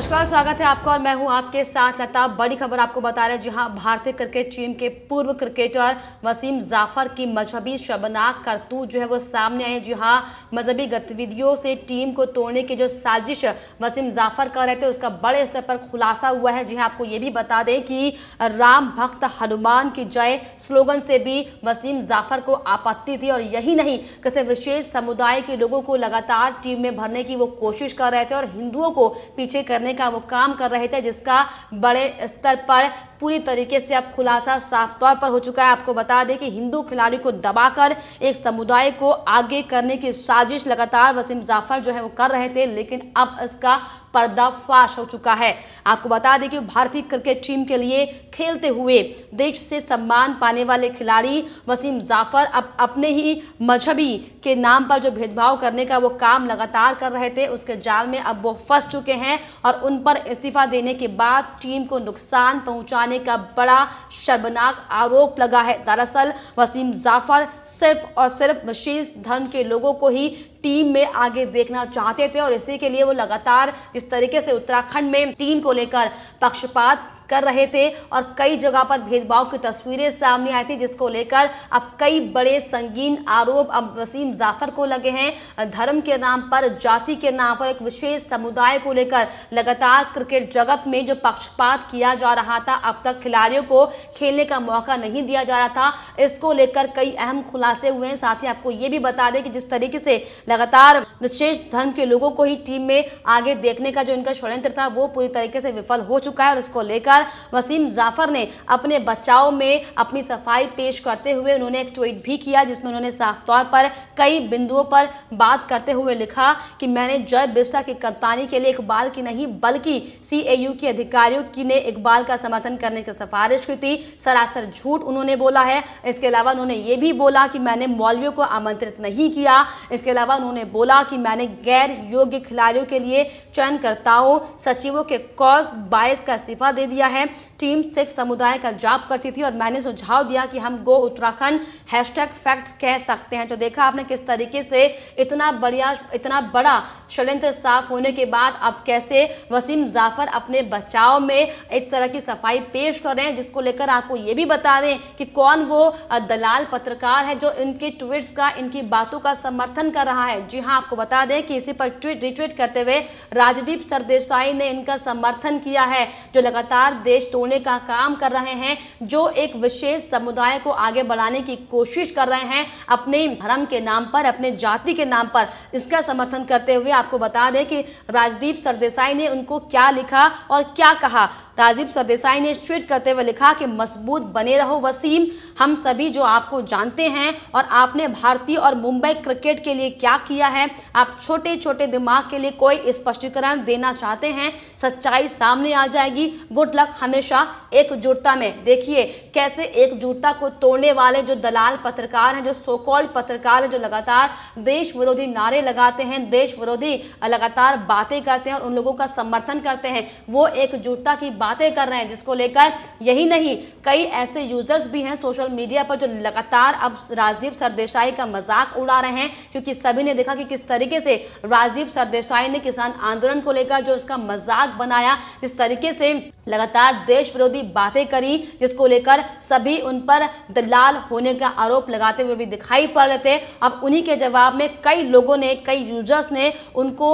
नमस्कार स्वागत है आपका और मैं हूं आपके साथ लता बड़ी खबर आपको बता रहे हैं जहां भारतीय क्रिकेट टीम के पूर्व क्रिकेटर वसीम जाफर की मजहबी शबनाक करतूत जो है वो सामने आए जहां मजहबी गतिविधियों से टीम को तोड़ने की जो साजिश वसीम जाफर कर रहे थे उसका बड़े स्तर पर खुलासा हुआ है जी आपको ये भी बता दें कि राम भक्त हनुमान की जय स्लोगन से भी वसीम जाफर को आपत्ति थी और यही नहीं किसी विशेष समुदाय के लोगों को लगातार टीम में भरने की वो कोशिश कर रहे थे और हिंदुओं को पीछे करने करने का वो काम कर रहे थे जिसका बड़े स्तर पर पूरी तरीके से अब खुलासा साफ तौर पर हो चुका है आपको बता दें कि हिंदू खिलाड़ी को दबाकर एक समुदाय को आगे करने की साजिश लगातार वसीम जाफर जो है वो कर रहे थे लेकिन अब इसका पर्दाफाश हो चुका है आपको बता दें कि भारतीय क्रिकेट टीम के लिए खेलते हुए देश से सम्मान पाने वाले खिलाड़ी वसीम जाफर अब अपने ही मजहबी के नाम पर जो भेदभाव करने का वो काम लगातार कर रहे थे उसके जाल में अब वो फंस चुके हैं और उन पर इस्तीफा देने के बाद टीम को नुकसान पहुंचाने लगाने का बड़ा शर्मनाक आरोप लगा है दरअसल वसीम जाफर सिर्फ और सिर्फ विशेष धर्म के लोगों को ही टीम में आगे देखना चाहते थे और इसी के लिए वो लगातार जिस तरीके से उत्तराखंड में टीम को लेकर पक्षपात कर रहे थे और कई जगह पर भेदभाव की तस्वीरें सामने आई थी जिसको लेकर अब कई बड़े संगीन आरोप अब वसीम जाफर को लगे हैं धर्म के नाम पर जाति के नाम पर एक विशेष समुदाय को लेकर लगातार क्रिकेट जगत में जो पक्षपात किया जा रहा था अब तक खिलाड़ियों को खेलने का मौका नहीं दिया जा रहा था इसको लेकर कई अहम खुलासे हुए हैं साथ ही आपको ये भी बता दें कि जिस तरीके से लगातार विशेष धर्म के लोगों को ही टीम में आगे देखने का जो इनका षड्यंत्र था वो पूरी तरीके से विफल हो चुका है और इसको लेकर पत्रकार वसीम जाफर ने अपने बचाव में अपनी सफाई पेश करते हुए उन्होंने एक ट्वीट भी किया जिसमें उन्होंने साफ तौर पर कई बिंदुओं पर बात करते हुए लिखा कि मैंने जय बिस्टा की कप्तानी के लिए इकबाल की नहीं बल्कि सी के अधिकारियों की ने इकबाल का समर्थन करने की सिफारिश की थी सरासर झूठ उन्होंने बोला है इसके अलावा उन्होंने ये भी बोला कि मैंने मौलवियों को आमंत्रित नहीं किया इसके अलावा उन्होंने बोला कि मैंने गैर योग्य खिलाड़ियों के लिए चयनकर्ताओं सचिवों के कॉज बायस का इस्तीफा दे दिया है टीम सिख समुदाय का जाप करती थी और मैंने सुझाव दिया कि हम गो उत्तराखंड हैशटैग फैक्ट कह सकते हैं तो देखा आपने किस तरीके से इतना बढ़िया इतना बड़ा षडयंत्र साफ होने के बाद अब कैसे वसीम जाफर अपने बचाव में इस तरह की सफाई पेश कर रहे हैं जिसको लेकर आपको ये भी बता दें कि कौन वो दलाल पत्रकार है जो इनके ट्वीट्स का इनकी बातों का समर्थन कर रहा है जी हाँ आपको बता दें कि इसी पर ट्वीट रिट्वीट करते हुए राजदीप सरदेसाई ने इनका समर्थन किया है जो लगातार देश तोड़ने का काम कर रहे हैं जो एक विशेष समुदाय को आगे बढ़ाने की कोशिश कर रहे हैं अपने धर्म के नाम पर अपने जाति के नाम पर इसका समर्थन करते हुए आपको बता दें कि राजदीप सरदेसाई ने उनको क्या लिखा और क्या कहा राजीव सरदेसाई ने ट्वीट करते हुए लिखा कि मजबूत बने रहो वसीम हम सभी जो आपको जानते हैं और आपने भारतीय और मुंबई क्रिकेट के लिए क्या किया है आप छोटे छोटे दिमाग के लिए कोई स्पष्टीकरण देना चाहते हैं सच्चाई सामने आ जाएगी गुड लक तक हमेशा एकजुटता में देखिए कैसे एकजुटता को तोड़ने वाले जो दलाल पत्रकार हैं जो सोकॉल्ड पत्रकार हैं जो लगातार देश विरोधी नारे लगाते हैं देश विरोधी लगातार बातें करते हैं और उन लोगों का समर्थन करते हैं वो एकजुटता की बातें कर रहे हैं जिसको लेकर यही नहीं कई ऐसे यूजर्स भी हैं सोशल मीडिया पर जो लगातार अब राजदीप सरदेसाई का मजाक उड़ा रहे हैं क्योंकि सभी ने देखा कि किस तरीके से राजदीप सरदेसाई ने किसान आंदोलन को लेकर जो उसका मजाक बनाया जिस तरीके से लगातार लगातार देश विरोधी बातें करी जिसको लेकर सभी उन पर दलाल होने का आरोप लगाते हुए भी दिखाई पड़ रहे थे अब उन्हीं के जवाब में कई लोगों ने कई यूजर्स ने उनको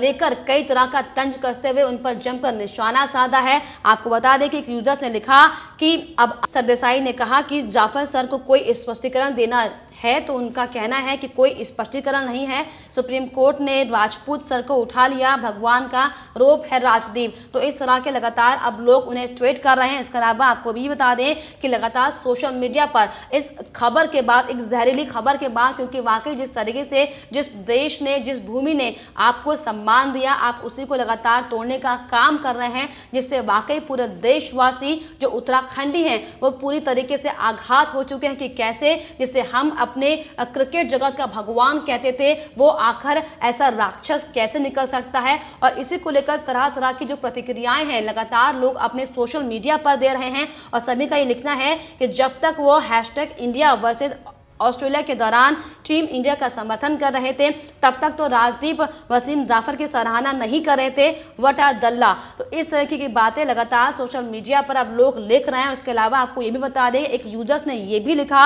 लेकर कई तरह का तंज कसते हुए उन पर जमकर निशाना साधा है आपको बता दें कि यूजर्स ने लिखा कि अब सरदेसाई ने कहा कि जाफर सर को कोई स्पष्टीकरण देना है तो उनका कहना है कि कोई स्पष्टीकरण नहीं है सुप्रीम कोर्ट ने राजपूत सर को उठा लिया भगवान का रोप है राजदीप तो इस तरह के लगातार अब लोग उन्हें ट्वीट कर रहे हैं इसके अलावा आपको भी बता दें कि लगातार सोशल मीडिया पर इस खबर के बाद एक जहरीली खबर के बाद क्योंकि वाकई जिस तरीके से जिस देश ने जिस भूमि ने आपको सम्मान दिया आप उसी को लगातार तोड़ने का काम कर रहे हैं जिससे वाकई पूरे देशवासी जो उत्तराखंडी हैं वो पूरी तरीके से आघात हो चुके हैं कि कैसे जिससे हम अपने क्रिकेट जगत का भगवान कहते थे वो आखिर ऐसा राक्षस कैसे निकल सकता है और इसी को लेकर तरह तरह की जो प्रतिक्रियाएं हैं लगातार लोग अपने सोशल मीडिया पर दे रहे हैं और सभी का ये लिखना है कि जब तक वो हैशटैग इंडिया वर्सेज ऑस्ट्रेलिया के दौरान टीम इंडिया का समर्थन कर रहे थे तब तक तो राजदीप वसीम जाफर की सराहना नहीं कर रहे थे वट आर दल्ला तो इस तरीके की बातें लगातार सोशल मीडिया पर अब लोग लिख रहे हैं उसके अलावा आपको ये भी बता दें एक यूजर्स ने ये भी लिखा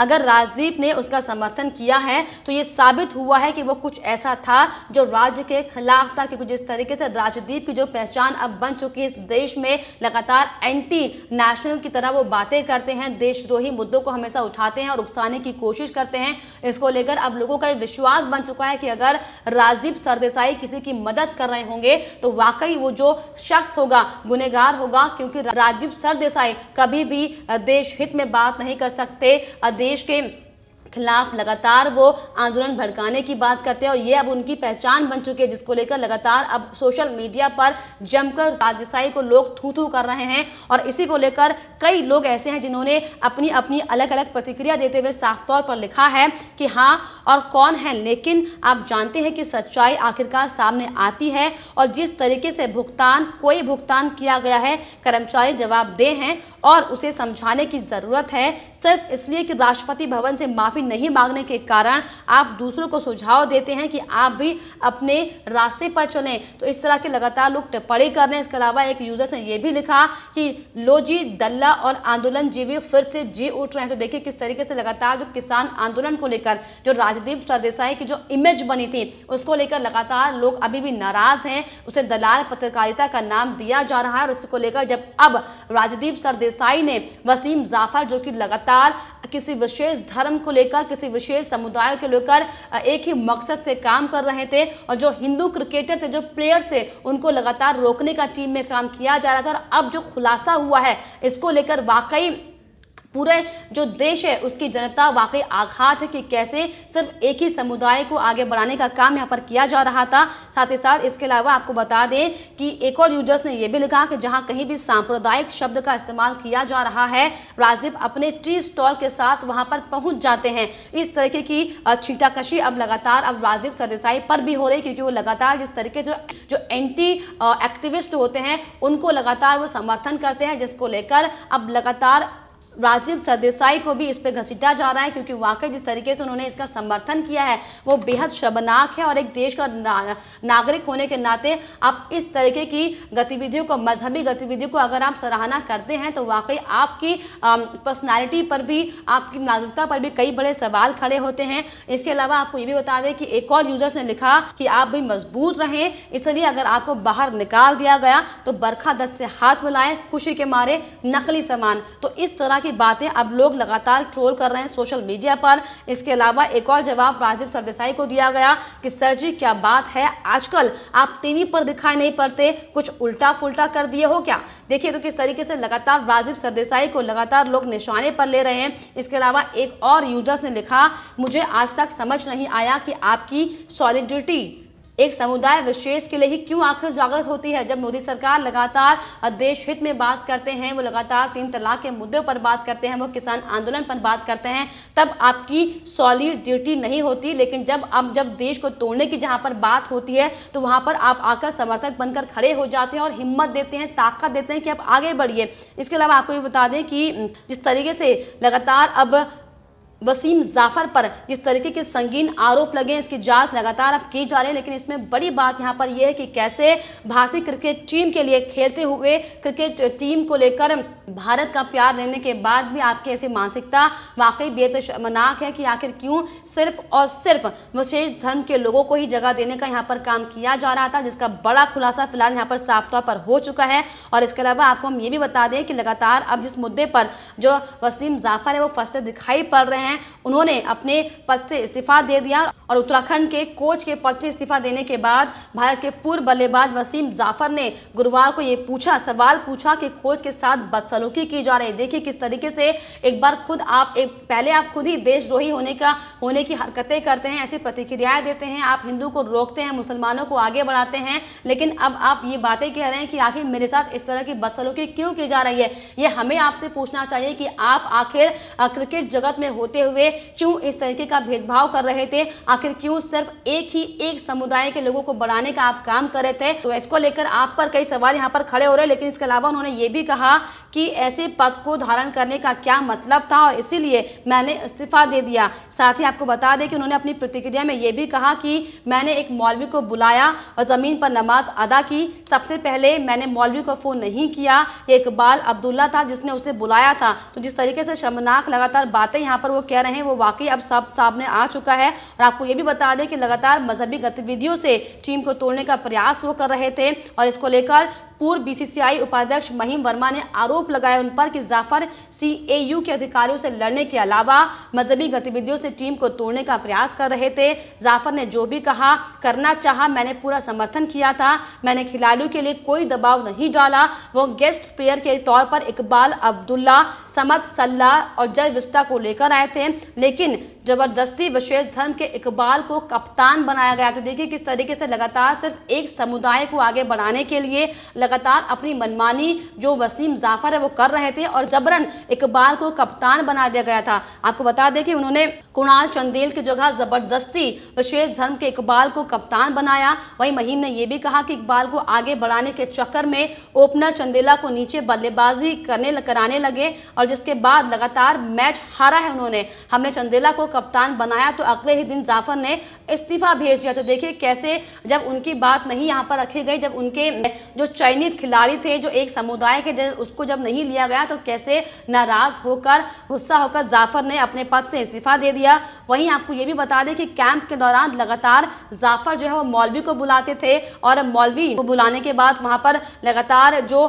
अगर राजदीप ने उसका समर्थन किया है तो ये साबित हुआ है कि वो कुछ ऐसा था जो राज्य के खिलाफ था क्योंकि जिस तरीके से राजदीप की जो पहचान अब बन चुकी है इस देश में लगातार एंटी नेशनल की तरह वो बातें करते हैं देशद्रोही मुद्दों को हमेशा उठाते हैं और उकसाने की कोशिश करते हैं इसको लेकर अब लोगों का विश्वास बन चुका है कि अगर राजदीप सरदेसाई किसी की मदद कर रहे होंगे तो वाकई वो जो शख्स होगा गुनेगार होगा क्योंकि राजदीप सरदेसाई कभी भी देश हित में बात नहीं कर सकते desde que खिलाफ लगातार वो आंदोलन भड़काने की बात करते हैं और ये अब उनकी पहचान बन चुकी है जिसको लेकर लगातार अब सोशल मीडिया पर जमकर साजिशाई को लोग थू थू कर रहे हैं और इसी को लेकर कई लोग ऐसे हैं जिन्होंने अपनी अपनी अलग अलग प्रतिक्रिया देते हुए साफ तौर पर लिखा है कि हाँ और कौन है लेकिन आप जानते हैं कि सच्चाई आखिरकार सामने आती है और जिस तरीके से भुगतान कोई भुगतान किया गया है कर्मचारी जवाब दे हैं और उसे समझाने की ज़रूरत है सिर्फ इसलिए कि राष्ट्रपति भवन से माफ़ी माफी नहीं मांगने के कारण आप दूसरों को सुझाव देते हैं कि आप भी अपने रास्ते पर चलें तो इस तरह के लगातार लोग टिप्पणी कर रहे हैं इसके अलावा एक यूजर्स ने यह भी लिखा कि लो जी दल्ला और आंदोलन जीवी फिर से जी उठ रहे हैं तो देखिए किस तरीके से लगातार जो किसान आंदोलन को लेकर जो राजदीप सरदेसाई की जो इमेज बनी थी उसको लेकर लगातार लोग अभी भी नाराज हैं उसे दलाल पत्रकारिता का नाम दिया जा रहा है और इसको लेकर जब अब राजदीप सरदेसाई ने वसीम जाफर जो कि लगातार किसी विशेष धर्म को लेकर किसी विशेष समुदाय को लेकर एक ही मकसद से काम कर रहे थे और जो हिंदू क्रिकेटर थे जो प्लेयर्स थे उनको लगातार रोकने का टीम में काम किया जा रहा था और अब जो खुलासा हुआ है इसको लेकर वाकई पूरे जो देश है उसकी जनता वाकई आघात है कि कैसे सिर्फ एक ही समुदाय को आगे बढ़ाने का काम यहाँ पर किया जा रहा था साथ ही साथ इसके अलावा आपको बता दें कि एक और यूजर्स ने यह भी लिखा कि जहाँ कहीं भी सांप्रदायिक शब्द का इस्तेमाल किया जा रहा है राजदीप अपने ट्री स्टॉल के साथ वहाँ पर पहुँच जाते हैं इस तरीके की छीटाकशी अब लगातार अब राजदीप सरदेसाई पर भी हो रही क्योंकि वो लगातार जिस तरीके जो जो एंटी एक्टिविस्ट होते हैं उनको लगातार वो समर्थन करते हैं जिसको लेकर अब लगातार राजीव सरदेसाई को भी इस पर घसीटा जा रहा है क्योंकि वाकई जिस तरीके से उन्होंने इसका समर्थन किया है वो बेहद शर्मनाक है और एक देश का ना, नागरिक होने के नाते आप इस तरीके की गतिविधियों को मजहबी गतिविधियों को अगर आप सराहना करते हैं तो वाकई आपकी पर्सनैलिटी पर भी आपकी नागरिकता पर भी कई बड़े सवाल खड़े होते हैं इसके अलावा आपको ये भी बता दें कि एक और यूजर्स ने लिखा कि आप भी मजबूत रहें इसलिए अगर आपको बाहर निकाल दिया गया तो बरखा दत्त से हाथ मिलाएं खुशी के मारे नकली सामान तो इस तरह की बातें अब लोग लगातार ट्रोल कर रहे हैं सोशल मीडिया पर इसके अलावा एक और जवाब राजदीप सरदेसाई को दिया गया कि सर जी क्या बात है आजकल आप टीवी पर दिखाई नहीं पड़ते कुछ उल्टा फुलटा कर दिए हो क्या देखिए तो किस तरीके से लगातार राजीव सरदेसाई को लगातार लोग निशाने पर ले रहे हैं इसके अलावा एक और यूजर्स ने लिखा मुझे आज तक समझ नहीं आया कि आपकी सॉलिडिटी एक समुदाय विशेष के लिए ही क्यों आखिर जागृत होती है जब मोदी सरकार लगातार देश हित में बात करते हैं वो लगातार तीन तलाक के मुद्दे पर बात करते हैं वो किसान आंदोलन पर बात करते हैं तब आपकी सॉलिड ड्यूटी नहीं होती लेकिन जब अब जब देश को तोड़ने की जहाँ पर बात होती है तो वहां पर आप आकर समर्थक बनकर खड़े हो जाते हैं और हिम्मत देते हैं ताकत देते हैं कि आप आगे बढ़िए इसके अलावा आपको ये बता दें कि जिस तरीके से लगातार अब वसीम जाफर पर जिस तरीके के संगीन आरोप लगे इसकी जांच लगातार अब की जा रही है लेकिन इसमें बड़ी बात यहाँ पर यह है कि कैसे भारतीय क्रिकेट टीम के लिए खेलते हुए क्रिकेट टीम को लेकर भारत का प्यार लेने के बाद भी आपकी ऐसी मानसिकता वाकई बेतमनाक है कि आखिर क्यों सिर्फ और सिर्फ विशेष धर्म के लोगों को ही जगह देने का यहाँ पर काम किया जा रहा था जिसका बड़ा खुलासा फिलहाल यहाँ पर साफ तौर पर हो चुका है और इसके अलावा आपको हम ये भी बता दें कि लगातार अब जिस मुद्दे पर जो वसीम जाफर है वो फंसते दिखाई पड़ रहे हैं हैं उन्होंने अपने पद से इस्तीफा दे दिया और उत्तराखंड के कोच के पद से इस्तीफा देने के बाद भारत के पूर्व बल्लेबाज वसीम जाफर ने गुरुवार को ये पूछा सवाल पूछा कि कोच के साथ बदसलूकी की जा रही देखिए किस तरीके से एक बार खुद आप एक पहले आप खुद ही देशद्रोही होने का होने की हरकतें करते हैं ऐसी प्रतिक्रियाएं देते हैं आप हिंदू को रोकते हैं मुसलमानों को आगे बढ़ाते हैं लेकिन अब आप ये बातें कह रहे हैं कि आखिर मेरे साथ इस तरह की बदसलूकी क्यों की जा रही है ये हमें आपसे पूछना चाहिए कि आप आखिर क्रिकेट जगत में होते होते हुए क्यों इस तरीके का भेदभाव कर रहे थे आखिर क्यों सिर्फ एक ही एक समुदाय के लोगों को बढ़ाने का आप काम कर रहे थे तो इसको लेकर आप पर कई सवाल यहाँ पर खड़े हो रहे लेकिन इसके अलावा उन्होंने ये भी कहा कि ऐसे पद को धारण करने का क्या मतलब था और इसीलिए मैंने इस्तीफा दे दिया साथ ही आपको बता दें कि उन्होंने अपनी प्रतिक्रिया में ये भी कहा कि मैंने एक मौलवी को बुलाया और ज़मीन पर नमाज अदा की सबसे पहले मैंने मौलवी को फ़ोन नहीं किया इकबाल अब्दुल्ला था जिसने उसे बुलाया था तो जिस तरीके से शर्मनाक लगातार बातें यहाँ पर वो लोग कह रहे हैं वो वाकई अब साफ सामने आ चुका है और आपको ये भी बता दें कि लगातार मजहबी गतिविधियों से टीम को तोड़ने का प्रयास वो कर रहे थे और इसको लेकर पूर्व बीसीसीआई उपाध्यक्ष महिम वर्मा ने आरोप लगाया उन पर कि जाफर सीएयू के अधिकारियों से लड़ने के अलावा मजहबी गतिविधियों से टीम को तोड़ने का प्रयास कर रहे थे जाफर ने जो भी कहा करना चाहा मैंने पूरा समर्थन किया था मैंने खिलाड़ियों के लिए कोई दबाव नहीं डाला वो गेस्ट प्लेयर के तौर पर इकबाल अब्दुल्ला समद सल्ला और जय विस्ता को लेकर आए थे लेकिन जबरदस्ती विशेष धर्म के इकबाल को कप्तान बनाया गया तो देखिए किस तरीके से लगातार सिर्फ एक समुदाय को आगे बढ़ाने के लिए लगातार अपनी मनमानी जो वसीम जाफर है वो कर रहे थे और जबरन इकबाल को कप्तान बना दिया गया था आपको बता दें कि उन्होंने कुणाल चंदेल की जगह जबरदस्ती विशेष धर्म के इकबाल को कप्तान बनाया वही महीम ने यह भी कहा कि इकबाल को आगे बढ़ाने के चक्कर में ओपनर चंदेला को नीचे बल्लेबाजी करने कराने लगे और जिसके बाद लगातार मैच हारा है उन्होंने हमने चंदेला को कप्तान बनाया तो अगले ही दिन जाफर ने इस्तीफा भेज दिया तो देखिए कैसे जब उनकी बात नहीं यहाँ पर रखी गई जब उनके जो चयनित खिलाड़ी थे जो एक समुदाय के उसको जब नहीं लिया गया तो कैसे नाराज होकर गुस्सा होकर जाफर ने अपने पद से इस्तीफा दे दिया वहीं आपको ये भी बता दें कि कैंप के दौरान लगातार जाफर जो है वो मौलवी को बुलाते थे और मौलवी को बुलाने के बाद वहाँ पर लगातार जो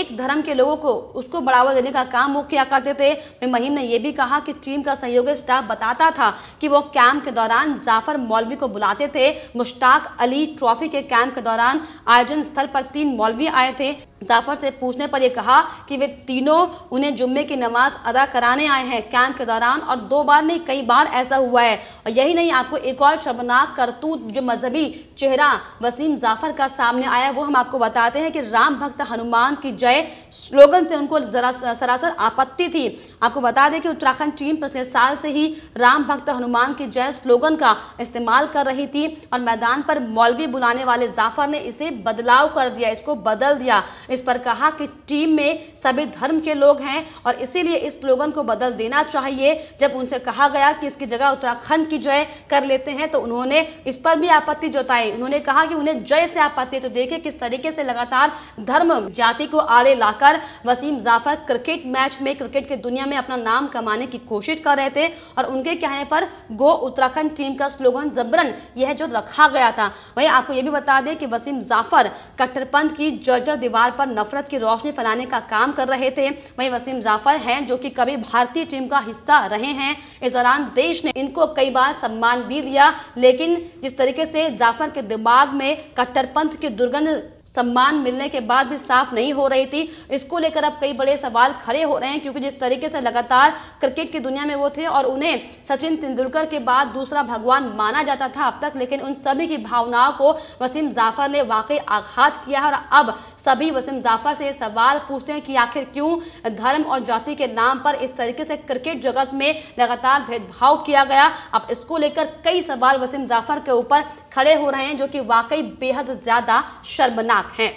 एक धर्म के लोगों को उसको बढ़ावा देने का काम वो किया करते थे महिम ने यह भी कहा कि टीम का सहयोगी स्टाफ बताता था कि वो कैंप के दौरान जाफर मौलवी को बुलाते थे मुश्ताक अली ट्रॉफी के कैंप के दौरान आयोजन स्थल पर तीन मौलवी आए थे जाफर से पूछने पर यह कहा कि वे तीनों उन्हें जुम्मे की नमाज अदा कराने आए हैं कैंप के दौरान और दो बार नहीं कई बार ऐसा हुआ है और यही नहीं आपको एक और शर्मनाक करतूत जो मजहबी चेहरा वसीम जाफर का सामने आया वो हम आपको बताते हैं कि राम भक्त हनुमान की जय स्लोगन से उनको जरा सरासर आपत्ति थी आपको बता दें कि उत्तराखंड टीम पिछले साल से ही राम भक्त हनुमान की जय स्लोगन का इस्तेमाल कर रही थी और मैदान पर मौलवी बुलाने वाले जाफर ने इसे बदलाव कर दिया इसको बदल दिया इस पर कहा कि टीम में सभी धर्म के लोग हैं और इसीलिए इस स्लोगन को बदल देना चाहिए जब उनसे कहा गया कि इसकी जगह उत्तराखंड की जय कर लेते हैं तो उन्होंने इस पर भी आपत्ति जताई उन्होंने कहा कि उन्हें जय से आपत्ति तो देखे किस तरीके से लगातार धर्म जाति को आड़े लाकर वसीम जाफर क्रिकेट मैच में क्रिकेट की दुनिया में अपना नाम कमाने की कोशिश कर रहे थे और उनके कहने पर गो उत्तराखंड टीम का स्लोगन जबरन यह जो रखा गया था वही आपको यह भी बता दें कि वसीम जाफर कट्टरपंथ की जर्जर दीवार पर नफरत की रोशनी फैलाने का काम कर रहे थे वहीं वसीम जाफर हैं जो कि कभी भारतीय टीम का हिस्सा रहे हैं इस दौरान देश ने इनको कई बार सम्मान भी दिया लेकिन जिस तरीके से जाफर के दिमाग में कट्टरपंथ की दुर्गंध सम्मान मिलने के बाद भी साफ नहीं हो रही थी इसको लेकर अब कई बड़े सवाल खड़े हो रहे हैं क्योंकि जिस तरीके से लगातार क्रिकेट की दुनिया में वो थे और उन्हें सचिन तेंदुलकर के बाद दूसरा भगवान माना जाता था अब तक लेकिन उन सभी की भावनाओं को वसीम जाफर ने वाकई आघात किया है और अब सभी वसीम जाफर से सवाल पूछते हैं कि आखिर क्यों धर्म और जाति के नाम पर इस तरीके से क्रिकेट जगत में लगातार भेदभाव किया गया अब इसको लेकर कई सवाल वसीम जाफर के ऊपर खड़े हो रहे हैं जो कि वाकई बेहद ज़्यादा शर्मनाक लाख हैं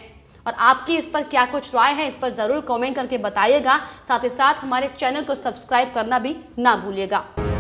और आपकी इस पर क्या कुछ राय है इस पर ज़रूर कमेंट करके बताइएगा साथ ही साथ हमारे चैनल को सब्सक्राइब करना भी ना भूलिएगा